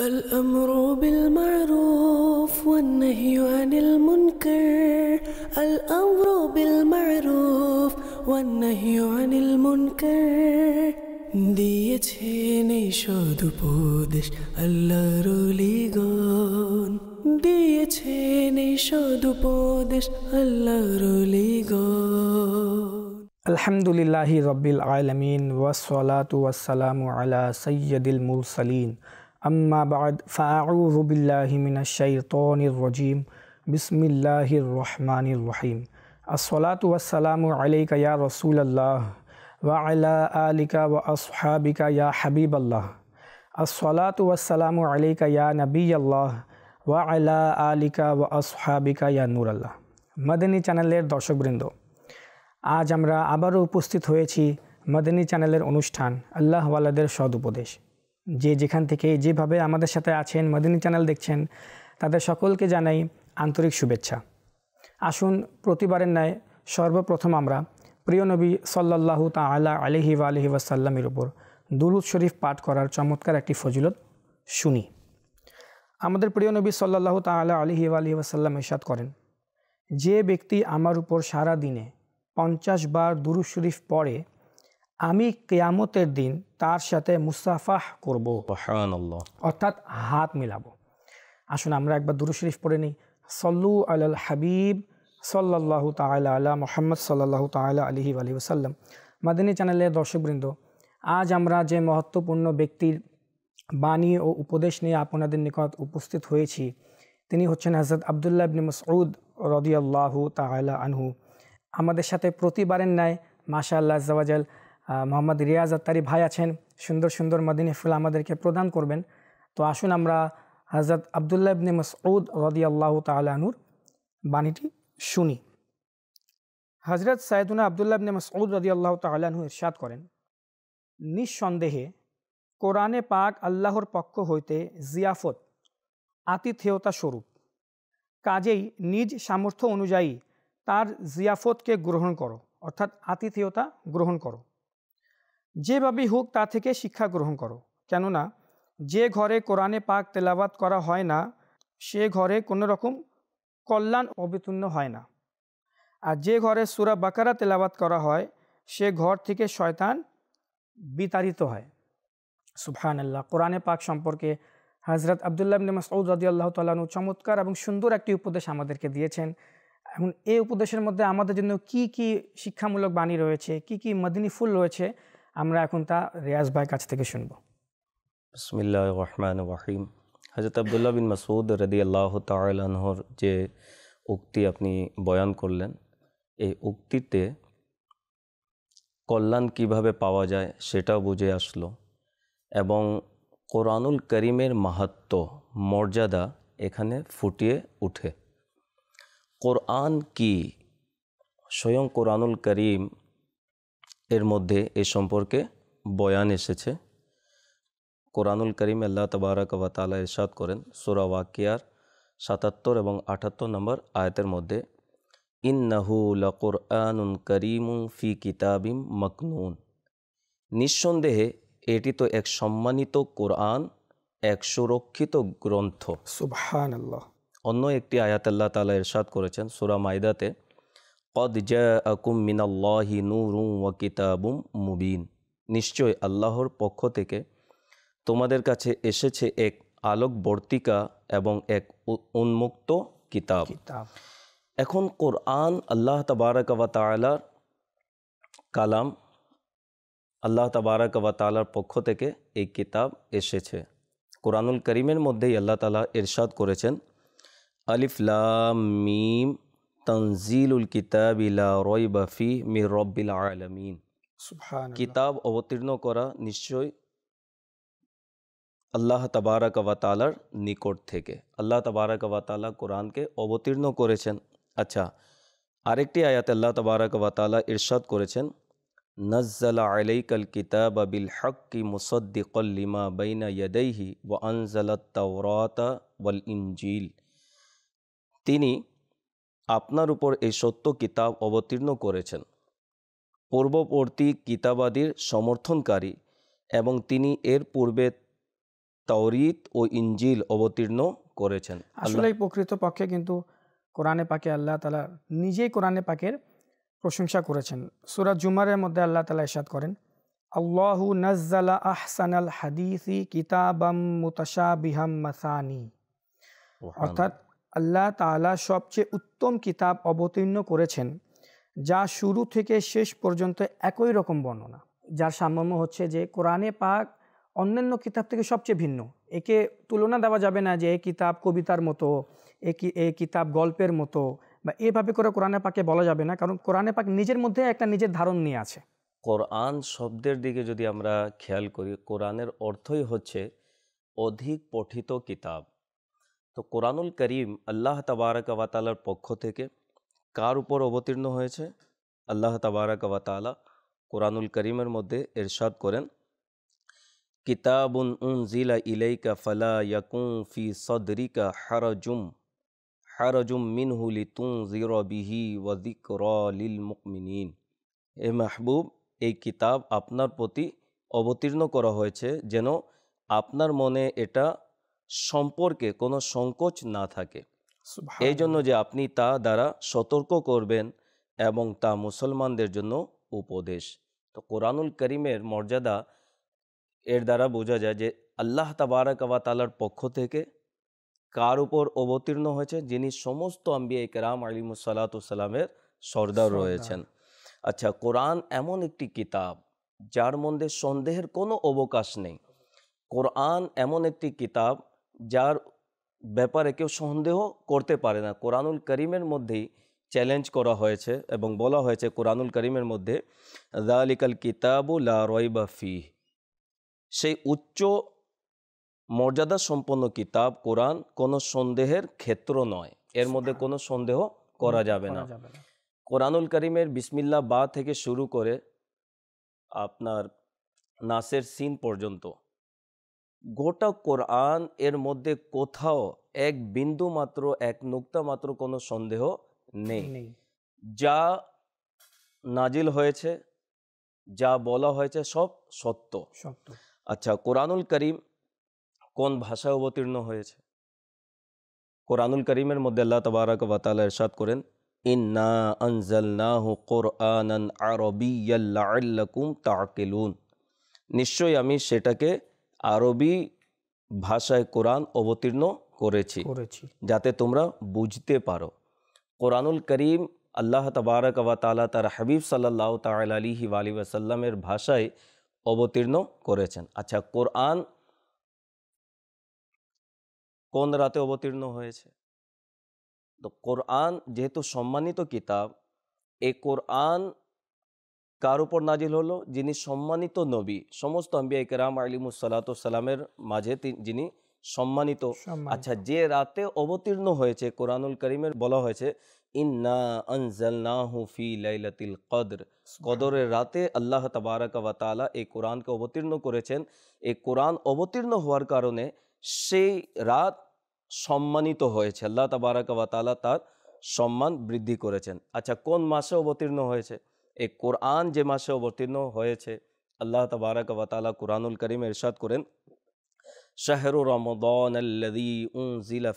الأمر بالمعروف والنهي عن المنكر الأمر بالمعروف والنهي عن المنكر ديت هيني شود بودش الله رولي غون ديت هيني شود بودش الله رولي غون الحمد لله رب العالمين والصلاة والسلام على سيد المرسلين أما بعد فأعوذ بالله من الشيطان الرجيم بسم الله الرحمن الرحيم الصلاة والسلام عليك يا رسول الله وعلى آلك وأصحابك يا حبيب الله الصلاة والسلام عليك يا نبي الله وعلى آلك وأصحابك يا نور الله মাদানী চ্যানেলের দর্শকবৃন্দ আজ আমরা আবারও উপস্থিত হয়েছি মাদানী চ্যানেলের অনুষ্ঠান আল্লাহওয়ালাদের সদুপদেশ যে যেখান থেকে যেভাবে আমাদের সাথে আছেন মদিনী চ্যানেল দেখছেন তাদের সকলকে জানাই আন্তরিক শুভেচ্ছা আসুন প্রতিবারের ন্যায় সর্বপ্রথম আমরা প্রিয় নবী সাল্লাহু তালা আলহি আলহি ওয়াসাল্লামের ওপর দুরুদ শরীফ পাঠ করার চমৎকার একটি ফজিলত শুনি আমাদের প্রিয় নবী সাল্লাহু তালা আলহি আলহি ওয়াসাল্লাম ইসাদ করেন যে ব্যক্তি আমার উপর সারা দিনে পঞ্চাশ বার দুরুদ শরীফ পড়ে আমি কেয়ামতের দিন তার সাথে মুসাফাহ করব অর্থাৎ হাত মিলাবো আসুন আমরা একবার দুরু শরীফ পড়ে নিই সল্লু আল হাবিব সাল্লাহ তাল আলা মোহাম্মদ সাল্লাহ তাল আলহি আলহি ওসাল্লাম মাদিনী চ্যানেলের দর্শকবৃন্দ আজ আমরা যে মহত্বপূর্ণ ব্যক্তির বাণী ও উপদেশ নিয়ে আপনাদের নিকট উপস্থিত হয়েছি তিনি হচ্ছেন হজরত আবদুল্লাহ ইবনে মসউদ রদিয়াল্লাহু তালা আনহু আমাদের সাথে প্রতিবারের ন্যায় মাসা আল্লাহ জওয়াজাল মোহাম্মদ রিয়াজ আত্তারি ভাই আছেন সুন্দর সুন্দর মদিনী ফুল আমাদেরকে প্রদান করবেন তো আসুন আমরা হজরত আবদুল্লাহ ইবনে মসউদ রদি আল্লাহ তালুর বাণীটি শুনি হজরত সাইদুনা আবদুল্লাহ ইবনে মসউদ রদি আল্লাহ তালু ইরশাদ করেন নিঃসন্দেহে কোরআনে পাক আল্লাহর পক্ষ হইতে জিয়াফত আতিথেয়তা স্বরূপ কাজেই নিজ সামর্থ্য অনুযায়ী তার জিয়াফতকে গ্রহণ করো অর্থাৎ আতিথেয়তা গ্রহণ করো যেভাবেই হোক তা থেকে শিক্ষা গ্রহণ করো কেননা যে ঘরে কোরআনে পাক তেলাবাত করা হয় না সে ঘরে কোনো রকম কল্যাণ অবিতীর্ণ হয় না আর যে ঘরে সুরা বাকারা তেলাবাত করা হয় সে ঘর থেকে শয়তান বিতাড়িত হয় সুফহান আল্লাহ কোরআনে পাক সম্পর্কে হজরত আবদুল্লাহ মাসউদ রাজি আল্লাহ তালু চমৎকার এবং সুন্দর একটি উপদেশ আমাদেরকে দিয়েছেন এখন এই উপদেশের মধ্যে আমাদের জন্য কি কি শিক্ষামূলক বাণী রয়েছে কি কি মদিনী ফুল রয়েছে আমরা এখন তা রিয়াজ ভাই কাছ থেকে শুনব বিসমিল্লাহ রহমান রাহিম হাজরত আবদুল্লাহ বিন মাসুদ রদি আল্লাহ তালহর যে উক্তি আপনি বয়ান করলেন এই উক্তিতে কল্যাণ কিভাবে পাওয়া যায় সেটাও বুঝে আসলো এবং কোরআনুল করিমের মাহাত্ম মর্যাদা এখানে ফুটিয়ে উঠে কোরআন কি স্বয়ং কোরআনুল করিম এর মধ্যে এ সম্পর্কে বয়ান এসেছে কোরআনুল করিম আল্লাহ তবারক ওয়াতালা ইরশাদ করেন সুরা ওয়াকিয়ার সাতাত্তর এবং আটাত্তর নম্বর আয়তের মধ্যে ইন্নাহু কোরআনুন করিমুন ফি কিতাবিম মকনুন নিঃসন্দেহে এটি তো এক সম্মানিত কোরআন এক সুরক্ষিত গ্রন্থ সুবহান অন্য একটি আয়াত আল্লাহ তালা ইরশাদ করেছেন সুরা মাইদাতে কদ জাকুম মিনাল্লাহি নূরু ও কিতাবুম মুবিন নিশ্চয় আল্লাহর পক্ষ থেকে তোমাদের কাছে এসেছে এক আলোকবর্তিকা এবং এক উন্মুক্ত কিতাব এখন কোরআন আল্লাহ তবারকবা তালার কালাম আল্লাহ তবারকবা তালার পক্ষ থেকে এই কিতাব এসেছে কোরআনুল করিমের মধ্যেই আল্লাহ তালা ইরশাদ করেছেন আলিফলাম মিম তনজিলুল কিতাব ইলা রয়বাফি মির রব্বিল আলমিন কিতাব অবতীর্ণ করা নিশ্চয় আল্লাহ তাবারাক ওয়াতালার নিকট থেকে আল্লাহ তাবারাক ওয়াতালা কোরআনকে অবতীর্ণ করেছেন আচ্ছা আরেকটি আয়াতে আল্লাহ তাবারাক ওয়াতালা ইরশাদ করেছেন নাজ্জালা আলাইকাল কিতাব বিল হক্কি মুসদ্দিকল্লিমা বাইনা ইয়াদাইহি ওয়া আনজালাত তাওরাতা ওয়াল ইনজিল তিনি আপনার উপর এই সত্য কিতাব অবতীর্ণ করেছেন পূর্ববর্তী কিতাবাদীর সমর্থনকারী এবং তিনি এর পূর্বে তরিত ও ইঞ্জিল অবতীর্ণ করেছেন আসলে প্রকৃত পক্ষে কিন্তু কোরআনে পাকে আল্লাহ তালা নিজেই কোরআনে পাকের প্রশংসা করেছেন সুরাজ জুমারের মধ্যে আল্লাহ তালা ইসাদ করেন আল্লাহু আহসান আল হাদিসি কিতাবাম বিহাম মাসানি অর্থাৎ আল্লাহ তালা সবচেয়ে উত্তম কিতাব অবতীর্ণ করেছেন যা শুরু থেকে শেষ পর্যন্ত একই রকম বর্ণনা যার সামর্ম হচ্ছে যে কোরআনে পাক অন্যান্য কিতাব থেকে সবচেয়ে ভিন্ন একে তুলনা দেওয়া যাবে না যে এ কিতাব কবিতার মতো এ কি এ কিতাব গল্পের মতো বা এভাবে করে কোরআনে পাকে বলা যাবে না কারণ কোরআনে পাক নিজের মধ্যে একটা নিজের ধারণ নিয়ে আছে কোরআন শব্দের দিকে যদি আমরা খেয়াল করি কোরআনের অর্থই হচ্ছে অধিক পঠিত কিতাব তো কোরআনুল করিম আল্লাহ তাবারাক ওয়াতালার পক্ষ থেকে কার উপর অবতীর্ণ হয়েছে আল্লাহ তাবারাক ওয়াতালা কোরআনুল করিমের মধ্যে এরশাদ করেন কিতাবুন জিলা ইলাইকা ফালা ইয়াকুম ফি সদরিকা হারজুম হারজুম মিন হুলি তুং জির বিহি ওয়াজিক লিল মুকমিনিন এ মাহবুব এই কিতাব আপনার প্রতি অবতীর্ণ করা হয়েছে যেন আপনার মনে এটা সম্পর্কে কোনো সংকোচ না থাকে এই জন্য যে আপনি তা দ্বারা সতর্ক করবেন এবং তা মুসলমানদের জন্য উপদেশ তো কোরআনুল করিমের মর্যাদা এর দ্বারা বোঝা যায় যে আল্লাহ তাবারাক আবা তালার পক্ষ থেকে কার উপর অবতীর্ণ হয়েছে যিনি সমস্ত আম্বিয়া আলিম সালাতামের সর্দার রয়েছেন আচ্ছা কোরআন এমন একটি কিতাব যার মধ্যে সন্দেহের কোনো অবকাশ নেই কোরআন এমন একটি কিতাব যার ব্যাপারে কেউ সন্দেহ করতে পারে না কোরআনুল করিমের মধ্যেই চ্যালেঞ্জ করা হয়েছে এবং বলা হয়েছে কোরআনুল করিমের মধ্যে দালিকাল কিতাবু লা রয়বা ফি সেই উচ্চ মর্যাদা সম্পন্ন কিতাব কোরআন কোনো সন্দেহের ক্ষেত্র নয় এর মধ্যে কোনো সন্দেহ করা যাবে না কোরআনুল করিমের বিসমিল্লা বা থেকে শুরু করে আপনার নাসের সিন পর্যন্ত গোটা কোরআন এর মধ্যে কোথাও এক বিন্দু মাত্র এক নুক্তা মাত্র কোনো সন্দেহ নেই যা নাজিল হয়েছে যা বলা হয়েছে সব সত্য আচ্ছা কোরআনুল করিম কোন ভাষায় অবতীর্ণ হয়েছে কোরআনুল করিমের মধ্যে আল্লাহ তবারক বাতাল এরশাদ করেন ইন্না আনজালনাহু কোরআনান আরবিয়াল্লাকুম তাকিলুন নিশ্চয়ই আমি সেটাকে আরবি ভাষায় কোরআন অবতীর্ণ করেছি যাতে তোমরা বুঝতে পারো কোরআনুল করিম আল্লাহ তবারক তালা তার হাবিব সাল্লাহ তালিহি আলী ওয়াসাল্লামের ভাষায় অবতীর্ণ করেছেন আচ্ছা কোরআন কোন রাতে অবতীর্ণ হয়েছে তো কোরআন যেহেতু সম্মানিত কিতাব এ কোরআন কার উপর নাজিল হলো যিনি সম্মানিত নবী সমস্ত আম্বিয়া ইকরাম আলিমুসাল্লাতামের মাঝে যিনি সম্মানিত আচ্ছা যে রাতে অবতীর্ণ হয়েছে কোরআনুল করিমের বলা হয়েছে ইন্না আনজালনাহু ফি লাইলাতিল কদর কদরের রাতে আল্লাহ তাবারাকা ওয়া তাআলা এই কোরআনকে অবতীর্ণ করেছেন এই কোরআন অবতীর্ণ হওয়ার কারণে সেই রাত সম্মানিত হয়েছে আল্লাহ তাবারাকা ওয়া তাআলা তার সম্মান বৃদ্ধি করেছেন আচ্ছা কোন মাসে অবতীর্ণ হয়েছে এই কোরআন যে মাসে অবতীর্ণ হয়েছে আল্লাহ তবারক ওয়াতালা কোরআনুল করিম এরশাদ করেন শাহরু রমদন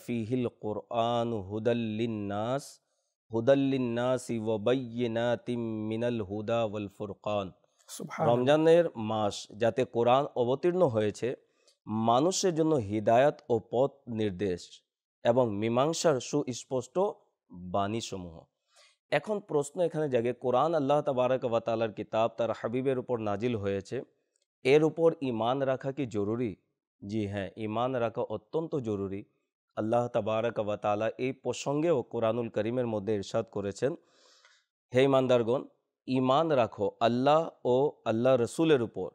ফিহিল কোরআন হুদাল্লিন্নাস হুদাল্লিন্নাসি ওবাইনাতিম মিনাল হুদা ওয়াল ফুরকান রমজানের মাস যাতে কোরআন অবতীর্ণ হয়েছে মানুষের জন্য হিদায়াত ও পথ নির্দেশ এবং মীমাংসার সুস্পষ্ট বাণীসমূহ এখন প্রশ্ন এখানে জাগে কোরআন আল্লাহ তাবারক ওয়াতালার কিতাব তার হাবিবের উপর নাজিল হয়েছে এর উপর ইমান রাখা কি জরুরি জি হ্যাঁ ইমান রাখা অত্যন্ত জরুরি আল্লাহ তাবারক ওয়াতালা এই প্রসঙ্গেও কোরআনুল করিমের মধ্যে ইরশাদ করেছেন হে ইমানদারগণ ইমান রাখো আল্লাহ ও আল্লাহ রসুলের উপর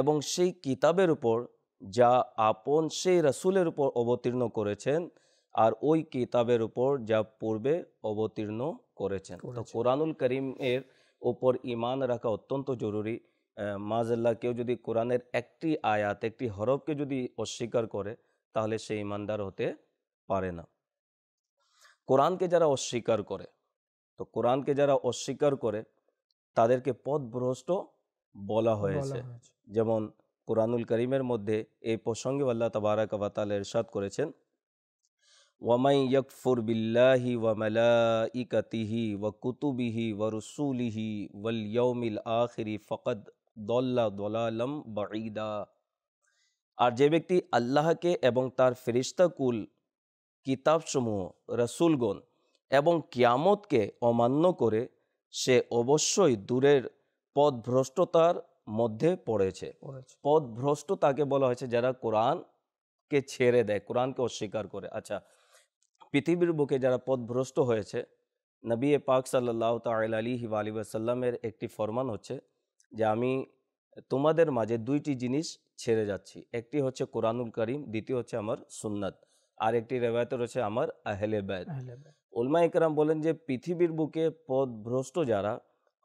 এবং সেই কিতাবের উপর যা আপন সেই রসুলের উপর অবতীর্ণ করেছেন আর ওই কিতাবের উপর যা পূর্বে অবতীর্ণ করেছেন তো কোরআনুল করিমের ওপর ইমান রাখা অত্যন্ত জরুরি মাজাল্লাহ কেউ যদি কোরআনের একটি আয়াত একটি হরফকে যদি অস্বীকার করে তাহলে সে ইমানদার হতে পারে না কোরআনকে যারা অস্বীকার করে তো কোরআনকে যারা অস্বীকার করে তাদেরকে পথভ্রষ্ট বলা হয়েছে যেমন কোরআনুল করিমের মধ্যে এই প্রসঙ্গে আল্লাহ তাবারাক বাতাল এরশাদ করেছেন ওয়ামাই يكفر بالله وملائكته وكتبه কুতুবিহি واليوم الآخر ওয়াল ضل ضلالا ফকদ দলালম আর যে ব্যক্তি আল্লাহকে এবং তার ফেরিস্তাকুল কিতাবসমূহ রসুলগণ এবং কিয়ামতকে অমান্য করে সে অবশ্যই দূরের পদভ্রষ্টতার মধ্যে পড়েছে পদভ্রষ্ট তাকে বলা হয়েছে যারা কোরআনকে ছেড়ে দেয় কোরআনকে অস্বীকার করে আচ্ছা পৃথিবীর বুকে যারা পথভ্রষ্ট হয়েছে নবী পাক সাল্লাহ তাল আলী হিওয়ালি সাল্লামের একটি ফরমান হচ্ছে যে আমি তোমাদের মাঝে দুইটি জিনিস ছেড়ে যাচ্ছি একটি হচ্ছে কোরআনুল করিম দ্বিতীয় হচ্ছে আমার সুন্নাত আর একটি রেবায়ত রয়েছে আমার আহলে ব্যায় উলমা ইকরাম বলেন যে পৃথিবীর বুকে পদভ্রষ্ট যারা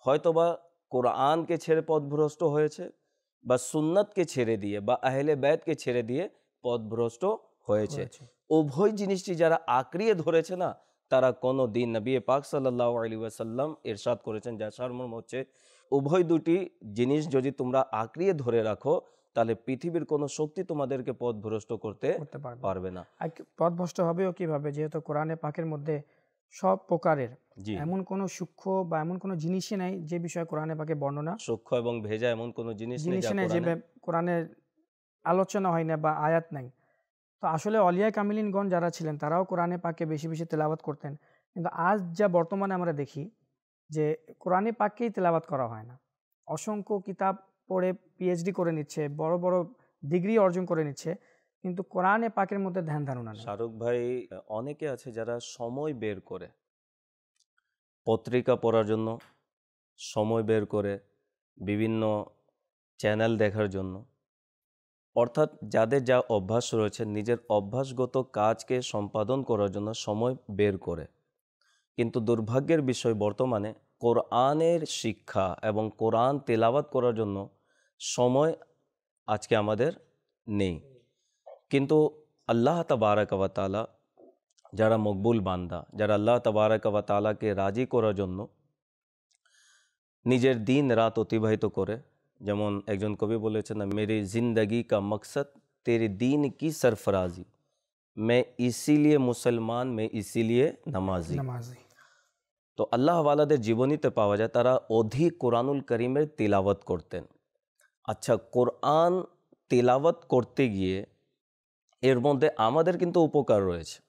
হয়তোবা কোরআনকে ছেড়ে পথভ্রষ্ট হয়েছে বা সুন্নাতকে ছেড়ে দিয়ে বা আহলে ব্যয়তকে ছেড়ে দিয়ে পদভ্রষ্ট হয়েছে উভয় জিনিসটি যারা আঁকড়িয়ে ধরেছে না তারা কোনো দিন নবী পাক সাল্লাহ আলী ওয়াসাল্লাম এরশাদ করেছেন যা সারমর্ম হচ্ছে উভয় দুটি জিনিস যদি তোমরা আঁকড়িয়ে ধরে রাখো তাহলে পৃথিবীর কোনো শক্তি তোমাদেরকে পথ ভ্রষ্ট করতে পারবে না পথ ভ্রষ্ট হবেও কিভাবে যেহেতু কোরআনে পাকের মধ্যে সব প্রকারের এমন কোন সূক্ষ্ম বা এমন কোন জিনিসই নাই যে বিষয়ে কোরআনে পাকে বর্ণনা সূক্ষ্ম এবং ভেজা এমন কোন জিনিস জিনিস নাই যে কোরআনের আলোচনা হয় না বা আয়াত নাই তো আসলে অলিয়া কামিলিনগণ যারা ছিলেন তারাও কোরআনে পাকে বেশি বেশি তেলাবাত করতেন কিন্তু আজ যা বর্তমানে আমরা দেখি যে কোরআনে পাককেই তেলাবাত করা হয় না অসংখ্য কিতাব পড়ে পিএইচডি করে নিচ্ছে বড় বড় ডিগ্রি অর্জন করে নিচ্ছে কিন্তু কোরআনে পাকের মধ্যে ধ্যান ধারণা শাহরুখ ভাই অনেকে আছে যারা সময় বের করে পত্রিকা পড়ার জন্য সময় বের করে বিভিন্ন চ্যানেল দেখার জন্য অর্থাৎ যাদের যা অভ্যাস রয়েছে নিজের অভ্যাসগত কাজকে সম্পাদন করার জন্য সময় বের করে কিন্তু দুর্ভাগ্যের বিষয় বর্তমানে কোরআনের শিক্ষা এবং কোরআন তেলাওয়াত করার জন্য সময় আজকে আমাদের নেই কিন্তু আল্লাহ তাবারাকাওয়াতালা যারা মকবুল বান্দা যারা আল্লাহ তাবারাকাওয়াতালাকে রাজি করার জন্য নিজের দিন রাত অতিবাহিত করে जमन एक जन कवि मेरी जिंदगी का मकसद तेरे दीन की सरफराजी मैं इसीलिए मुसलमान मैं इसीलिए नमाजी नमाजी तो अल्लाह वाला दे जीवनी ते पावा जाए तारा ओधि कुरानुल करीमेर तिलावत करते अच्छा कुरान तिलावत करते गए एर मध्य हमें क्योंकि उपकार रहे जी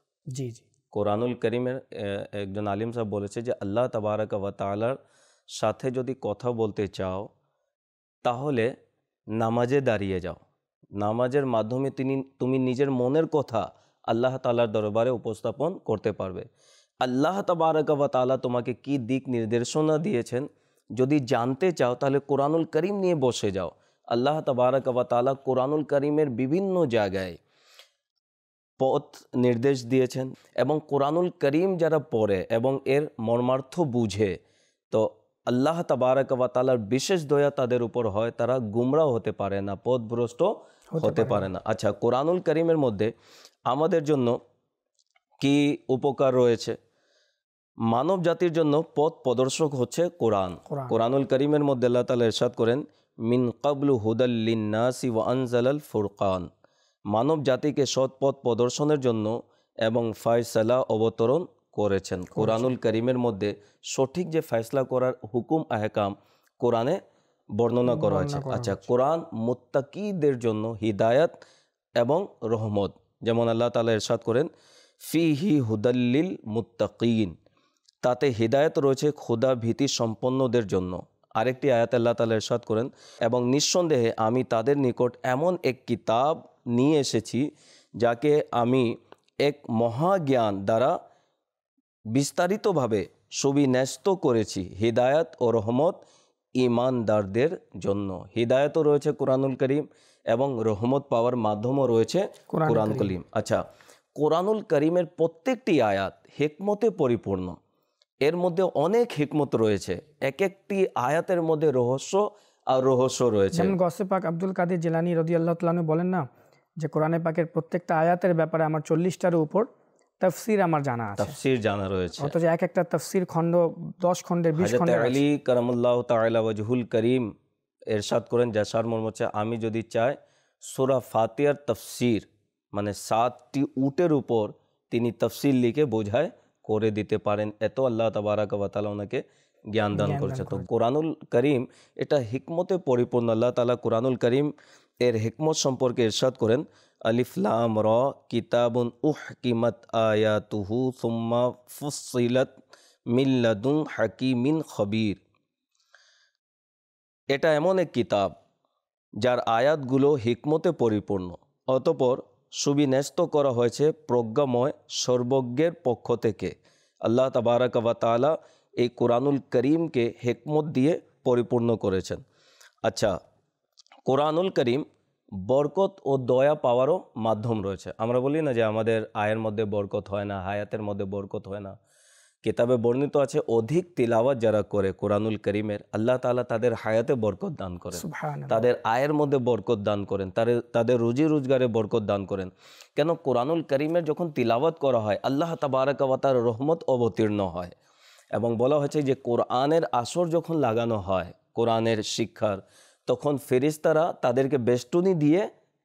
जी कुरानुल करीमेर एक जन आलिम साहब बोले जो अल्लाह तबारक वाल साथे जो कथा बोलते चाओ তাহলে নামাজে দাঁড়িয়ে যাও নামাজের মাধ্যমে তিনি তুমি নিজের মনের কথা আল্লাহ তালার দরবারে উপস্থাপন করতে পারবে আল্লাহ তবারকাবা তালা তোমাকে কি দিক নির্দেশনা দিয়েছেন যদি জানতে চাও তাহলে কোরআনুল করিম নিয়ে বসে যাও আল্লাহ তবারকাবা তালা কোরআনুল করিমের বিভিন্ন জায়গায় পথ নির্দেশ দিয়েছেন এবং কোরআনুল করিম যারা পড়ে এবং এর মর্মার্থ বুঝে তো আল্লাহ তাবারক ওয়া তালার বিশেষ দয়া তাদের উপর হয় তারা গুমরাও হতে পারে না পদভ্রষ্ট হতে পারে না আচ্ছা কোরআনুল করিমের মধ্যে আমাদের জন্য কি উপকার রয়েছে মানব জাতির জন্য পথ প্রদর্শক হচ্ছে কোরআন কোরআনুল করিমের মধ্যে আল্লাহ তালা এরশাদ করেন মিন কাবলু হুদাল্লিনাসি ওয়া আনজালাল ফুরকান মানব জাতিকে সৎ পথ প্রদর্শনের জন্য এবং ফায়সালা অবতরণ করেছেন কোরআনুল করিমের মধ্যে সঠিক যে ফয়সলা করার হুকুম আহকাম কোরআনে বর্ণনা করা হয়েছে আচ্ছা কোরআন মোত্তাকিদের জন্য হিদায়ত এবং রহমত যেমন আল্লাহ তালা এরশাদ করেন ফিহি হুদাল্লিল মুত্তাকিন তাতে হিদায়ত রয়েছে ক্ষুদা ভীতি সম্পন্নদের জন্য আরেকটি আয়াত আল্লাহ তালা এরশাদ করেন এবং নিঃসন্দেহে আমি তাদের নিকট এমন এক কিতাব নিয়ে এসেছি যাকে আমি এক মহাজ্ঞান দ্বারা বিস্তারিতভাবে সুবিন্যস্ত করেছি হিদায়ত ও রহমত ইমানদারদের জন্য হিদায়তও রয়েছে কোরআনুল করিম এবং রহমত পাওয়ার মাধ্যমও রয়েছে কোরআন করিম আচ্ছা কোরআনুল করিমের প্রত্যেকটি আয়াত হেকমতে পরিপূর্ণ এর মধ্যে অনেক হেকমত রয়েছে এক একটি আয়াতের মধ্যে রহস্য আর রহস্য রয়েছে গসে পাক আব্দুল কাদের জেলানি রদি আল্লাহ বলেন না যে কোরআনে পাকের প্রত্যেকটা আয়াতের ব্যাপারে আমার চল্লিশটার উপর তাফসির আমার জানা আছে তাফসির জানা রয়েছে অথচ এক একটা তাফসির খণ্ড দশ খণ্ডের বিশ আলী তাআলা ওয়াজহুল করিম এরশাদ করেন যা সার মর্ম হচ্ছে আমি যদি চাই সোরা ফাতিয়ার তফসির মানে সাতটি উটের উপর তিনি তফসিল লিখে বোঝায় করে দিতে পারেন এত আল্লাহ তাবারাক ওয়াতালা ওনাকে জ্ঞান দান করেছে তো কোরআনুল করিম এটা হিকমতে পরিপূর্ণ আল্লাহ তালা কোরআনুল করিম এর হিকমত সম্পর্কে ইরশাদ করেন আলিফলাম র কিতাবুন উহ কিমত আয়াতুহু সুম্মা ফুসিলত মিল্লাদুন হাকিমিন খবির এটা এমন এক কিতাব যার আয়াতগুলো হিকমতে পরিপূর্ণ অতপর সুবিন্যস্ত করা হয়েছে প্রজ্ঞাময় সর্বজ্ঞের পক্ষ থেকে আল্লাহ তাবারাকালা এই কোরআনুল করিমকে হেকমত দিয়ে পরিপূর্ণ করেছেন আচ্ছা কোরআনুল করিম বরকত ও দয়া পাওয়ারও মাধ্যম রয়েছে আমরা বলি না যে আমাদের আয়ের মধ্যে বরকত হয় না হায়াতের মধ্যে বরকত হয় না কেতাবে বর্ণিত আছে অধিক তিলাওয়াত যারা করে কোরআনুল করিমের আল্লাহ তালা তাদের হায়াতে বরকত দান করেন তাদের আয়ের মধ্যে বরকত দান করেন তাদের তাদের রুজি রোজগারে বরকত দান করেন কেন কোরআনুল করিমের যখন তিলাওয়াত করা হয় আল্লাহ তাবারাকাওয়াতার রহমত অবতীর্ণ হয় এবং বলা হয়েছে যে কোরআনের আসর যখন লাগানো হয় কোরআনের শিক্ষার তখন ফেরিস্তারা তাদেরকে বেষ্টনি দিয়ে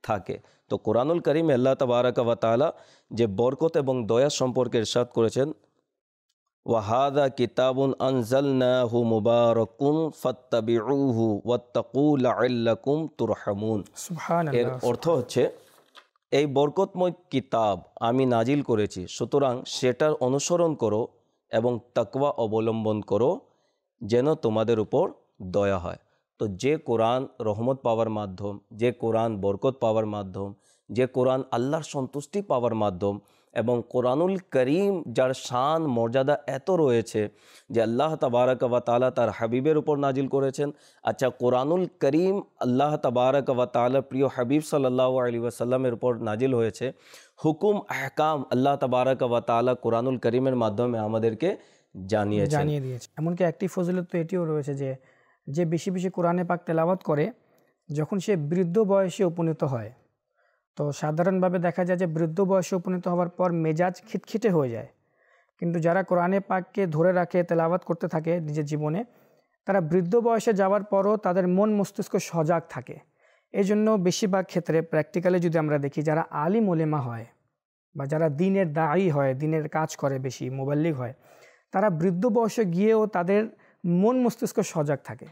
থাকে তো কোরআনুল করিম আল্লাহ তবারকা তালা যে বরকত এবং দয়া সম্পর্কে ইরশাদ করেছেন ওয়াহাদা কিতাবুন আনজালনাহু মুবারকুন ফাত্তাবিউহু ওয়াত্তাকু লাআল্লাকুম তুরহামুন এর অর্থ হচ্ছে এই বরকতময় কিতাব আমি নাজিল করেছি সুতরাং সেটার অনুসরণ করো এবং তাকওয়া অবলম্বন করো যেন তোমাদের উপর দয়া হয় তো যে কোরআন রহমত পাওয়ার মাধ্যম যে কোরআন বরকত পাওয়ার মাধ্যম যে কোরআন আল্লাহর সন্তুষ্টি পাওয়ার মাধ্যম এবং কোরআনুল করিম যার শান মর্যাদা এত রয়েছে যে আল্লাহ তবারক ওয়া তালা তার হাবিবের উপর নাজিল করেছেন আচ্ছা কোরআনুল করিম আল্লাহ তবারক ওয়া তালা প্রিয় হাবিব সাল্লাহ আলী ওয়াসাল্লামের উপর নাজিল হয়েছে হুকুম আহকাম আল্লাহ তবারক ওয়া তালা কোরআনুল করিমের মাধ্যমে আমাদেরকে জানিয়ে জানিয়ে দিয়েছে এমনকি একটি ফজিলত তো এটিও রয়েছে যে যে বেশি বেশি কোরআনে পাক তেলাওয়াত করে যখন সে বৃদ্ধ বয়সে উপনীত হয় তো সাধারণভাবে দেখা যায় যে বৃদ্ধ বয়সে উপনীত হওয়ার পর মেজাজ খিটখিটে হয়ে যায় কিন্তু যারা কোরআনে পাককে ধরে রাখে তেলাওয়াত করতে থাকে নিজের জীবনে তারা বৃদ্ধ বয়সে যাওয়ার পরও তাদের মন মস্তিষ্ক সজাগ থাকে এই জন্য বেশিরভাগ ক্ষেত্রে প্র্যাকটিক্যালি যদি আমরা দেখি যারা আলিম ওলেমা হয় বা যারা দিনের দায়ী হয় দিনের কাজ করে বেশি লিগ হয় তারা বৃদ্ধ বয়সে গিয়েও তাদের মন মস্তিষ্ক সজাগ থাকে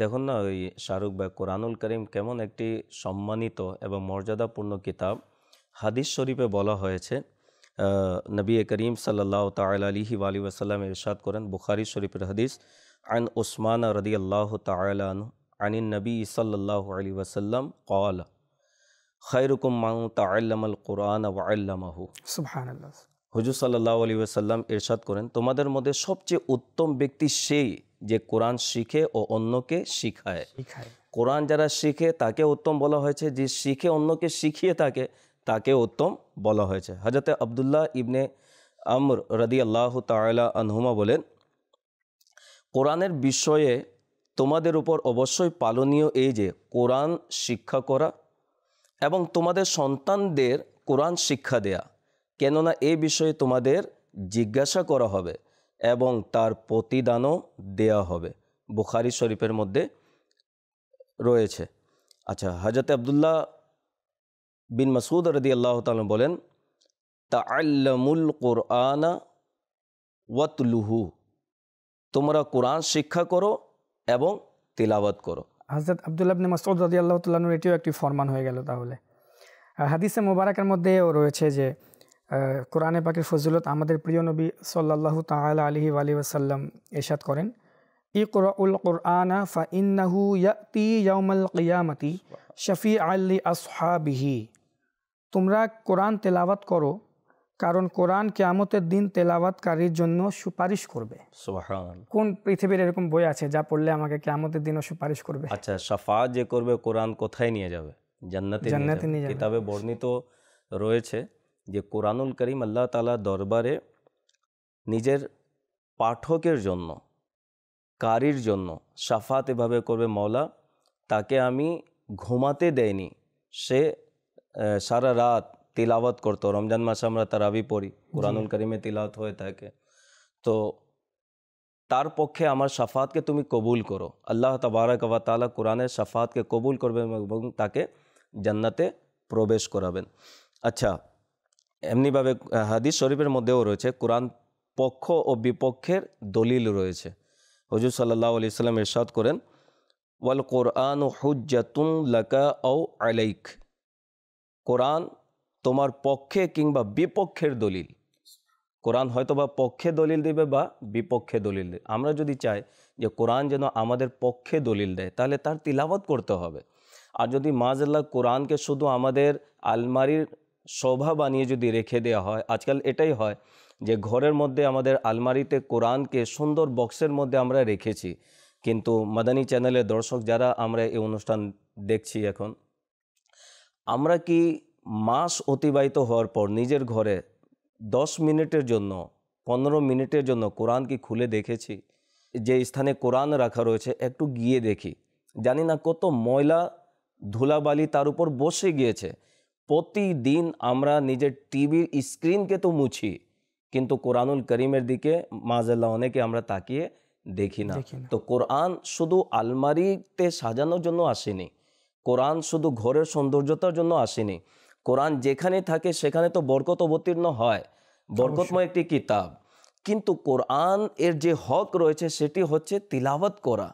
দেখুন না ওই শাহরুখ বা কোরআনুল করিম কেমন একটি সম্মানিত এবং মর্যাদাপূর্ণ কিতাব হাদিস শরীফে বলা হয়েছে নবী করিম সাল্লাহ তালিহি আলী ওসাল্লাম ইরশাদ করেন বুখারি শরীফের হাদিস আন ওসমান রদি আল্লাহ তালন আনিন নবী সাল্লাহ আলী ওয়াসাল্লাম কল খৈরকুম মাউ তাল্লামল কোরআন ওয়াল্লামাহু হুজুর সাল্লাহ আলী ওসাল্লাম ইরশাদ করেন তোমাদের মধ্যে সবচেয়ে উত্তম ব্যক্তি সেই যে কোরআন শিখে ও অন্যকে শিখায় কোরআন যারা শিখে তাকে উত্তম বলা হয়েছে যে শিখে অন্যকে শিখিয়ে থাকে তাকে উত্তম বলা হয়েছে হজরত আবদুল্লাহ ইবনে আমর রদি আল্লাহ তালা আনহুমা বলেন কোরআনের বিষয়ে তোমাদের উপর অবশ্যই পালনীয় এই যে কোরআন শিক্ষা করা এবং তোমাদের সন্তানদের কোরআন শিক্ষা দেয়া কেননা এ বিষয়ে তোমাদের জিজ্ঞাসা করা হবে এবং তার প্রতিদানও দেয়া হবে বুখারি শরীফের মধ্যে রয়েছে আচ্ছা হাজরত আবদুল্লাহ বিন মাসুদ রদি আল্লাহ তাল বলেন তা আল্লামুল কোরআনা ওয়াতলুহু তোমরা কোরআন শিক্ষা করো এবং তিলাবাত করো হজরত আবদুল্লাহ বিন মাসুদ রদি আল্লাহ তাল্লাহর এটিও একটি ফরমান হয়ে গেল তাহলে হাদিসে মোবারকের মধ্যেও রয়েছে যে কোরআনে পাকের ফজলত আমাদের প্রিয় নবী সাল্লাল্লাহু তাআলা আলহি আলি ওয়াসাল্লাম এরশাদ করেন ইকরাউল কোরআনা ফা ইন্নাহু ইয়াতি ইয়াউমাল কিয়ামতি শফি আল্লি আসহাবিহি তোমরা কোরআন তেলাওয়াত করো কারণ কোরআন কেয়ামতের দিন তেলাওয়াতকারীর জন্য সুপারিশ করবে কোন পৃথিবীর এরকম বই আছে যা পড়লে আমাকে কেয়ামতের দিনও সুপারিশ করবে আচ্ছা সাফা যে করবে কোরআন কোথায় নিয়ে যাবে জান্নাতে জান্নাতে নিয়ে যাবে কিতাবে বর্ণিত রয়েছে যে কুরআনুল কারীম আল্লাহ তাআলা দরবারে নিজের পাঠকের জন্য قارীর জন্য শাফাত এভাবে করবে মওলা তাকে আমি ঘোমাতে দেইনি সে সারা রাত তিলাওয়াত করতে রমজান মাসম্রত রবিপوري কুরআনুল কারীমে তিলাওয়াত হয় তকে তো তার পক্ষে আমার শাফাতকে তুমি কবুল করো আল্লাহ তাবারাকা ওয়া তাআলা কুরআনের শাফাতকে কবুল করবে তাকে জান্নাতে প্রবেশ করাবেন আচ্ছা এমনিভাবে হাদিস শরীফের মধ্যেও রয়েছে কোরআন পক্ষ ও বিপক্ষের দলিল রয়েছে হজুর সাল্লাহ আলি সাল্লাম ইরশাদ করেন ওয়াল কোরআন হুজাতুন লাকা ও আলাইক কোরআন তোমার পক্ষে কিংবা বিপক্ষের দলিল কোরআন হয়তো বা পক্ষে দলিল দেবে বা বিপক্ষে দলিল দেবে আমরা যদি চাই যে কোরআন যেন আমাদের পক্ষে দলিল দেয় তাহলে তার তিলাবত করতে হবে আর যদি মাজাল্লাহ কোরআনকে শুধু আমাদের আলমারির শোভা বানিয়ে যদি রেখে দেওয়া হয় আজকাল এটাই হয় যে ঘরের মধ্যে আমাদের আলমারিতে কোরআনকে সুন্দর বক্সের মধ্যে আমরা রেখেছি কিন্তু মাদানী চ্যানেলের দর্শক যারা আমরা এই অনুষ্ঠান দেখছি এখন আমরা কি মাস অতিবাহিত হওয়ার পর নিজের ঘরে দশ মিনিটের জন্য পনেরো মিনিটের জন্য কোরআন কি খুলে দেখেছি যে স্থানে কোরআন রাখা রয়েছে একটু গিয়ে দেখি জানি না কত ময়লা ধুলাবালি তার উপর বসে গিয়েছে প্রতিদিন আমরা নিজের টিভির স্ক্রিনকে তো মুছি কিন্তু কোরআনুল করিমের দিকে মাজাল্লাহ অনেকে আমরা তাকিয়ে দেখি না তো কোরআন শুধু আলমারিতে সাজানোর জন্য আসেনি কোরআন শুধু ঘরের সৌন্দর্যতার জন্য আসেনি কোরআন যেখানে থাকে সেখানে তো বরকত অবতীর্ণ হয় বরকতময় একটি কিতাব কিন্তু কোরআন এর যে হক রয়েছে সেটি হচ্ছে তিলাবত করা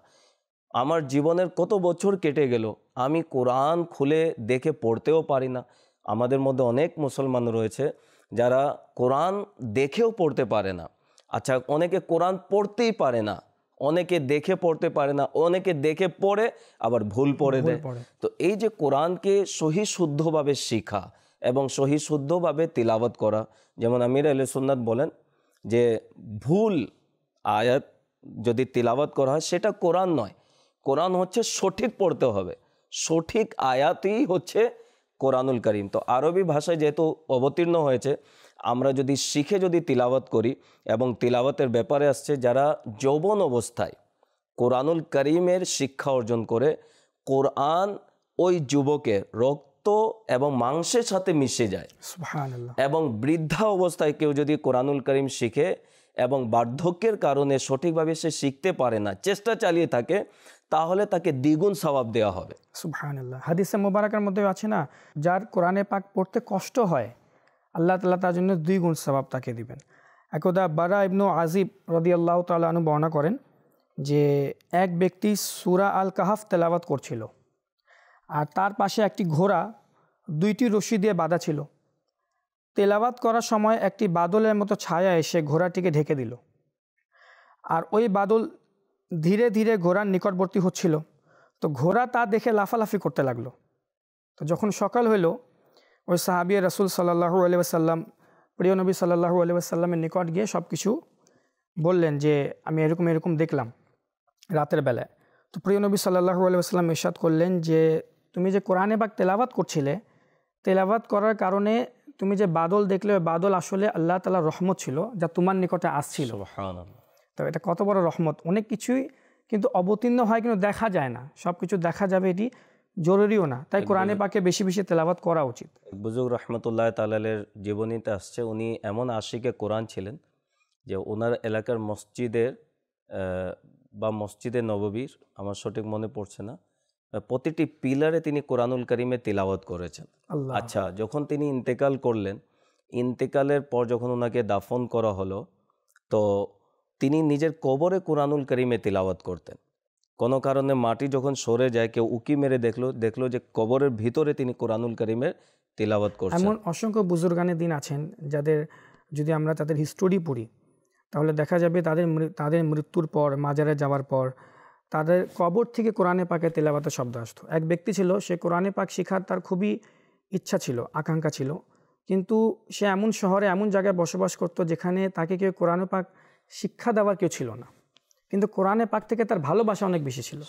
আমার জীবনের কত বছর কেটে গেল আমি কোরআন খুলে দেখে পড়তেও পারি না আমাদের মধ্যে অনেক মুসলমান রয়েছে যারা কোরআন দেখেও পড়তে পারে না আচ্ছা অনেকে কোরআন পড়তেই পারে না অনেকে দেখে পড়তে পারে না অনেকে দেখে পড়ে আবার ভুল পড়ে দেয় তো এই যে কোরআনকে সহি শুদ্ধভাবে শিখা এবং সহি শুদ্ধভাবে তিলাবত করা যেমন আমির আল সুন্নাত বলেন যে ভুল আয়াত যদি তিলাবত করা হয় সেটা কোরআন নয় কোরআন হচ্ছে সঠিক পড়তে হবে সঠিক আয়াতই হচ্ছে কোরআনুল করিম তো আরবি ভাষায় যেহেতু অবতীর্ণ হয়েছে আমরা যদি শিখে যদি তিলাবত করি এবং তিলাবতের ব্যাপারে আসছে যারা যৌবন অবস্থায় কোরআনুল করিমের শিক্ষা অর্জন করে কোরআন ওই যুবকে রক্ত এবং মাংসের সাথে মিশে যায় এবং বৃদ্ধা অবস্থায় কেউ যদি কোরআনুল করিম শিখে এবং বার্ধক্যের কারণে সঠিকভাবে সে শিখতে পারে না চেষ্টা চালিয়ে থাকে তাহলে তাকে দ্বিগুণ স্বভাব দেওয়া হবে হাদিসে মোবারকের মধ্যে আছে না যার কোরআনে পাক পড়তে কষ্ট হয় আল্লাহ তালা তার জন্য দুই গুণ স্বভাব তাকে দিবেন একদা বারা ইবনু আজিব রদি আল্লাহ তালু বর্ণনা করেন যে এক ব্যক্তি সুরা আল কাহাফ তেলাওয়াত করছিল আর তার পাশে একটি ঘোড়া দুইটি রশি দিয়ে বাঁধা ছিল তেলাবাত করার সময় একটি বাদলের মতো ছায়া এসে ঘোড়াটিকে ঢেকে দিল আর ওই বাদল ধীরে ধীরে ঘোড়ার নিকটবর্তী হচ্ছিল তো ঘোড়া তা দেখে লাফালাফি করতে লাগলো তো যখন সকাল হইল ওই সাহাবিয়া রসুল সাল্লাহু সাল্লাম প্রিয় নবী সাল্লাহু সাল্লামের নিকট গিয়ে সব কিছু বললেন যে আমি এরকম এরকম দেখলাম রাতের বেলায় তো প্রিয় নবী সাল্লাহু আলিয়াসাল্লাম ইরশাদ করলেন যে তুমি যে কোরআনে বাগ তেলাবাত করছিলে তেলাবাত করার কারণে তুমি যে বাদল দেখলে ওই বাদল আসলে আল্লাহ তালার রহমত ছিল যা তোমার নিকটে আসছিল তবে এটা কত বড় রহমত অনেক কিছুই কিন্তু অবতীর্ণ হয় কিন্তু দেখা যায় না সব কিছু দেখা যাবে এটি জরুরিও না তাই কোরআনে পাকে বেশি বেশি তেলাবাত করা উচিত বুজুগ রহমতুল্লাহ তালালের জীবনীতে আসছে উনি এমন আশিকে কোরআন ছিলেন যে ওনার এলাকার মসজিদের বা মসজিদে নববীর আমার সঠিক মনে পড়ছে না প্রতিটি পিলারে তিনি কোরআনুল করিমে তিলাওয়াত করেছেন আচ্ছা যখন তিনি ইন্তেকাল করলেন ইন্তেকালের পর যখন ওনাকে দাফন করা হলো তো তিনি নিজের কবরে কোরআনুল করিমে তিলাওয়াত করতেন কোনো কারণে মাটি যখন সরে যায় কেউ উকি মেরে দেখলো দেখলো যে কবরের ভিতরে তিনি কোরআনুল করিমের তিলাওয়াত করছেন এমন অসংখ্য বুজুর্গানের দিন আছেন যাদের যদি আমরা তাদের হিস্টোরি পড়ি তাহলে দেখা যাবে তাদের তাদের মৃত্যুর পর মাজারে যাওয়ার পর তাদের কবর থেকে কোরআনে পাকে তেলাবাতে শব্দ আসতো এক ব্যক্তি ছিল সে কোরআনে পাক শেখার তার খুবই ইচ্ছা ছিল আকাঙ্ক্ষা ছিল কিন্তু সে এমন শহরে এমন জায়গায় বসবাস করত যেখানে তাকে কেউ কোরআনে পাক শিক্ষা দেওয়ার কেউ ছিল না কিন্তু কোরআনে পাক থেকে তার ভালোবাসা অনেক বেশি ছিল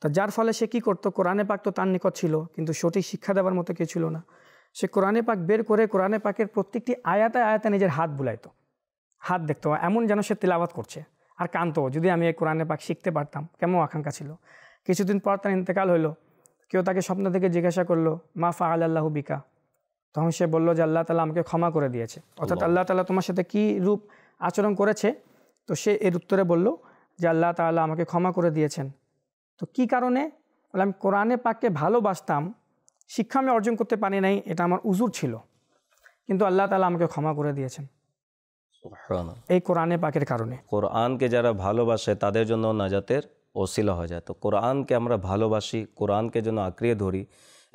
তা যার ফলে সে কি করতো কোরআনে পাক তো তার নিকট ছিল কিন্তু সঠিক শিক্ষা দেওয়ার মতো কেউ ছিল না সে কোরআনে পাক বের করে কোরআনে পাকের প্রত্যেকটি আয়াতে আয়াতে নিজের হাত বুলাইতো হাত দেখতো এমন যেন সে তিলাবাত করছে আর কান্ত যদি আমি এই কোরআনে পাক শিখতে পারতাম কেমন আকাঙ্ক্ষা ছিল কিছুদিন পর তার ইন্তেকাল হলো কেউ তাকে স্বপ্ন থেকে জিজ্ঞাসা করলো মা ফা আল্লাহ বিকা তখন সে বললো যে আল্লাহ তালা আমাকে ক্ষমা করে দিয়েছে অর্থাৎ আল্লাহ তালা তোমার সাথে কি রূপ আচরণ করেছে তো সে এর উত্তরে বলল যে আল্লাহ তাআলা আমাকে ক্ষমা করে দিয়েছেন তো কি কারণে বলে আমি কোরআনে পাককে ভালোবাসতাম শিক্ষা আমি অর্জন করতে পারি নাই এটা আমার উজুর ছিল কিন্তু আল্লাহ তালা আমাকে ক্ষমা করে দিয়েছেন এই কোরআনে পাকের কারণে কোরআনকে যারা ভালোবাসে তাদের জন্য নাজাতের ওসিলা হয়ে যায় তো কোরআনকে আমরা ভালোবাসি কোরআনকে যেন আঁকড়িয়ে ধরি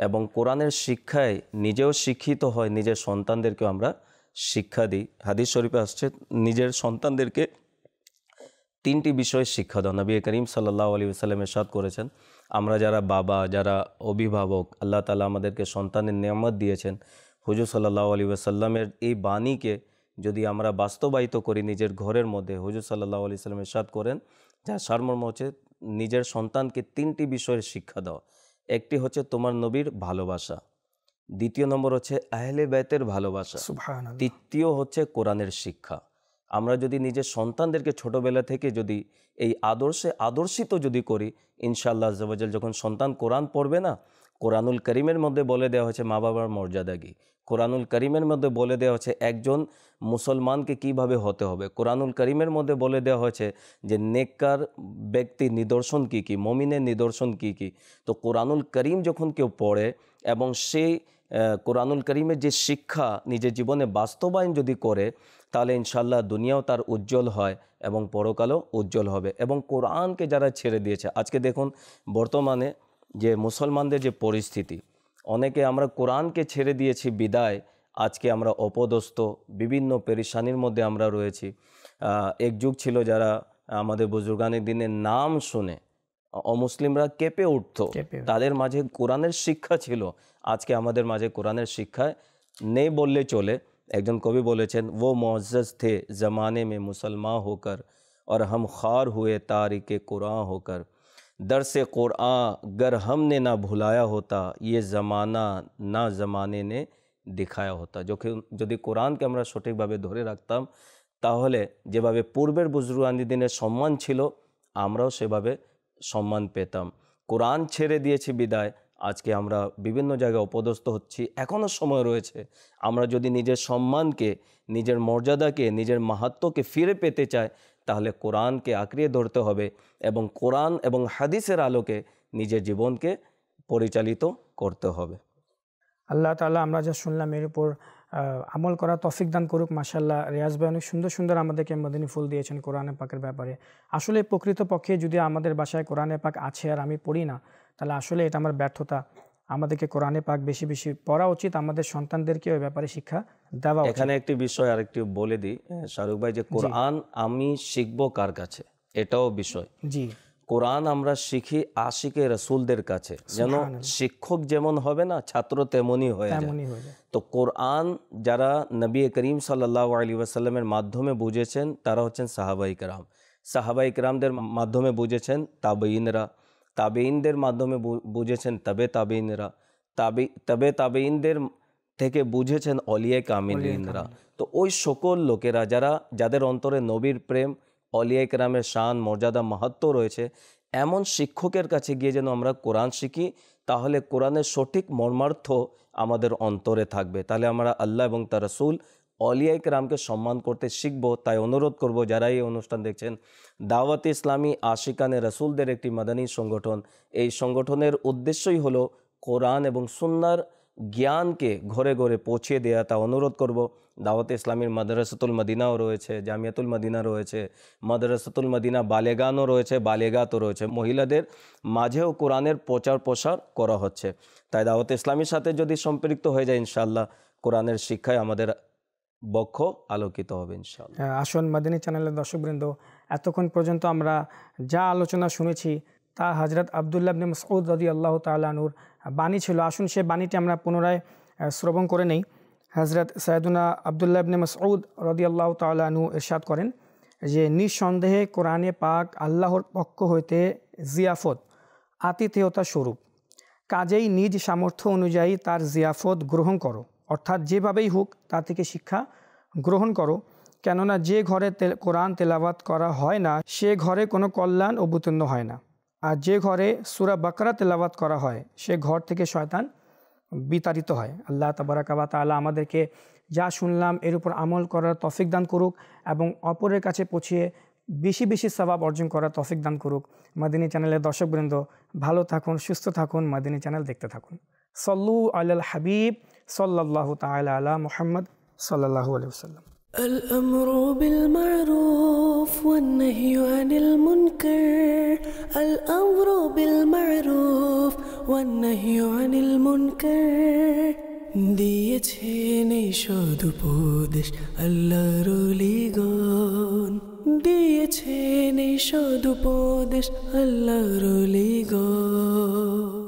এবং কোরআনের শিক্ষায় নিজেও শিক্ষিত হয় নিজের সন্তানদেরকেও আমরা শিক্ষা দিই হাদিস শরীফে আসছে নিজের সন্তানদেরকে তিনটি বিষয় শিক্ষা দাও নবী করিম সাল্লাহ আলী সাল্লাম সাদ করেছেন আমরা যারা বাবা যারা অভিভাবক আল্লাহ তালা আমাদেরকে সন্তানের নিয়ামত দিয়েছেন হুজুর সাল্লাহ আলী সাল্লামের এই বাণীকে যদি আমরা বাস্তবায়িত করি নিজের ঘরের মধ্যে হুজুর সাল্লাহ আলি সাল্লামের সাদ করেন যা সারমর্ম হচ্ছে নিজের সন্তানকে তিনটি বিষয়ের শিক্ষা দাও একটি হচ্ছে তোমার নবীর ভালোবাসা দ্বিতীয় নম্বর হচ্ছে আহলে ব্যতের ভালোবাসা তৃতীয় হচ্ছে কোরআনের শিক্ষা আমরা যদি নিজের সন্তানদেরকে ছোটোবেলা থেকে যদি এই আদর্শে আদর্শিত যদি করি ইনশাল্লাহ আজাল যখন সন্তান কোরআন পড়বে না কোরআনুল করিমের মধ্যে বলে দেওয়া হয়েছে মা বাবার মর্যাদা কি কোরআনুল করিমের মধ্যে বলে দেওয়া হয়েছে একজন মুসলমানকে কিভাবে হতে হবে কোরআনুল করিমের মধ্যে বলে দেওয়া হয়েছে যে নেককার ব্যক্তি নিদর্শন কি কি মমিনের নিদর্শন কি কি তো কোরআনুল করিম যখন কেউ পড়ে এবং সেই কোরআনুল করিমের যে শিক্ষা নিজের জীবনে বাস্তবায়ন যদি করে তাহলে ইনশাল্লাহ দুনিয়াও তার উজ্জ্বল হয় এবং পরকালও উজ্জ্বল হবে এবং কোরআনকে যারা ছেড়ে দিয়েছে আজকে দেখুন বর্তমানে যে মুসলমানদের যে পরিস্থিতি অনেকে আমরা কোরআনকে ছেড়ে দিয়েছি বিদায় আজকে আমরা অপদস্থ বিভিন্ন পেরেশানির মধ্যে আমরা রয়েছি এক যুগ ছিল যারা আমাদের বুজুর্গানের দিনে নাম শুনে অমুসলিমরা কেঁপে উঠত তাদের মাঝে কোরআনের শিক্ষা ছিল আজকে আমাদের মাঝে কোরআনের শিক্ষায় নেই বললে চলে একজন কবি বলেছেন ও মজ্জ থে জমানে মে মুসলমান হোকর আর হম খার হুয়ে তারিখে কোরআন হোকর দর সে कुरान গর হমনে না भुलाया হতা ये ज़माना না ज़माने দেখায়া হতা যখন যদি কোরআনকে আমরা সঠিকভাবে ধরে রাখতাম তাহলে যেভাবে পূর্বের বুজরুয়ানি দিনের সম্মান ছিল আমরাও সেভাবে সম্মান পেতাম কোরআন ছেড়ে দিয়েছি বিদায় আজকে আমরা বিভিন্ন জায়গায় উপদস্থ হচ্ছি এখনও সময় রয়েছে আমরা যদি নিজের সম্মানকে নিজের মর্যাদাকে নিজের মাহাত্মকে ফিরে পেতে চাই তাহলে কোরআনকে আঁকড়িয়ে ধরতে হবে এবং কোরআন এবং হাদিসের আলোকে নিজের জীবনকে পরিচালিত করতে হবে আল্লাহ তালা আমরা যা শুনলাম এর উপর আমল করা তফিক দান করুক মাসাল্লাহ রেয়াজ ভাই অনেক সুন্দর সুন্দর আমাদেরকে মদিনী ফুল দিয়েছেন কোরআনে পাকের ব্যাপারে আসলে প্রকৃতপক্ষে যদি আমাদের বাসায় কোরআনে পাক আছে আর আমি পড়ি না তাহলে আসলে এটা আমার ব্যর্থতা আমাদেরকে কোরআনে পাক বেশি বেশি পড়া উচিত আমাদের সন্তানদেরকে ওই ব্যাপারে শিক্ষা দেওয়া এখানে একটি বিষয় আরেকটি বলে দিই শাহরুখ ভাই যে কোরআন আমি শিখবো কার কাছে এটাও বিষয় জি কোরআন আমরা শিখি আশিকে রসুলদের কাছে যেন শিক্ষক যেমন হবে না ছাত্র তেমনই হয়ে তো কোরআন যারা নবী করিম সাল্লাহ আলী ওয়াসাল্লামের মাধ্যমে বুঝেছেন তারা হচ্ছেন সাহাবাই কারাম সাহাবা ইকরামদের মাধ্যমে বুঝেছেন তাবেইনরা তাবেইনদের মাধ্যমে বুঝেছেন তবে তাবেইনরা তাবে তবে তাবেইনদের থেকে বুঝেছেন অলিয়ে কামিনরা তো ওই সকল লোকেরা যারা যাদের অন্তরে নবীর প্রেম অলিয়া ইকরামের শান মর্যাদা মাহাত্ম রয়েছে এমন শিক্ষকের কাছে গিয়ে যেন আমরা কোরআন শিখি তাহলে কোরআনের সঠিক মর্মার্থ আমাদের অন্তরে থাকবে তাহলে আমরা আল্লাহ এবং তার রসুল অলিয়া ইকরামকে সম্মান করতে শিখব তাই অনুরোধ করব যারা এই অনুষ্ঠান দেখছেন দাওয়াত ইসলামী আশিকানে রসুলদের একটি মাদানী সংগঠন এই সংগঠনের উদ্দেশ্যই হলো কোরআন এবং সুন্নার জ্ঞানকে ঘরে ঘরে পৌঁছে দেওয়া তা অনুরোধ করব দাওয়াত ইসলামীর মাদ্রাসাতুল মদিনাও রয়েছে জামিয়াতুল মদিনা রয়েছে মাদ্রাসাতুল মদিনা বালেগানও রয়েছে বালেগাতও রয়েছে মহিলাদের মাঝেও কোরআনের প্রচার প্রসার করা হচ্ছে তাই দাওয়াতে ইসলামীর সাথে যদি সম্পৃক্ত হয়ে যায় ইনশাল্লাহ কোরআনের শিক্ষায় আমাদের বক্ষ আলোকিত হবে ইনশাল্লাহ হ্যাঁ, আসুন মাদিনী চ্যানেলের দর্শকবৃন্দ এতক্ষণ পর্যন্ত আমরা যা আলোচনা শুনেছি তা হজরত আবদুল্লাবনে মসউদ রদি আল্লাহ তালানুর বাণী ছিল আসুন সে বাণীটি আমরা পুনরায় শ্রবণ করে নেই হজরত সৈয়দুনা আবদুল্লাহ ইবনে মসউদ রদিয়াল্লাহ তালু এরশাদ করেন যে নিঃসন্দেহে কোরআনে পাক আল্লাহর পক্ষ হইতে জিয়াফত আতিথেয়তা স্বরূপ কাজেই নিজ সামর্থ্য অনুযায়ী তার জিয়াফত গ্রহণ করো অর্থাৎ যেভাবেই হোক তা থেকে শিক্ষা গ্রহণ করো কেননা যে ঘরে কোরআন তেলাবাত করা হয় না সে ঘরে কোনো কল্যাণ অবতীর্ণ হয় না আর যে ঘরে সুরা বাকরা তেলাবাত করা হয় সে ঘর থেকে শয়তান বিতাড়িত হয় আল্লাহ তাবারাকাবা তালা আমাদেরকে যা শুনলাম এর উপর আমল করার তফিক দান করুক এবং অপরের কাছে পৌঁছিয়ে বেশি বেশি স্বভাব অর্জন করার তফিক দান করুক মাদিনী চ্যানেলের দর্শকবৃন্দ ভালো থাকুন সুস্থ থাকুন মাদিনী চ্যানেল দেখতে থাকুন সল্লু আল হাবিব সল্লাহ তাল আলা মোহাম্মদ সাল্লাহ আলু সাল্লাম الأمر بالمعروف والنهي عن المنكر الأمر بالمعروف والنهي عن المنكر দিয়েছে নেই সদুপদেশ আল্লাহর লিগন দিয়েছে নেই সদুপদেশ আল্লাহর লিগন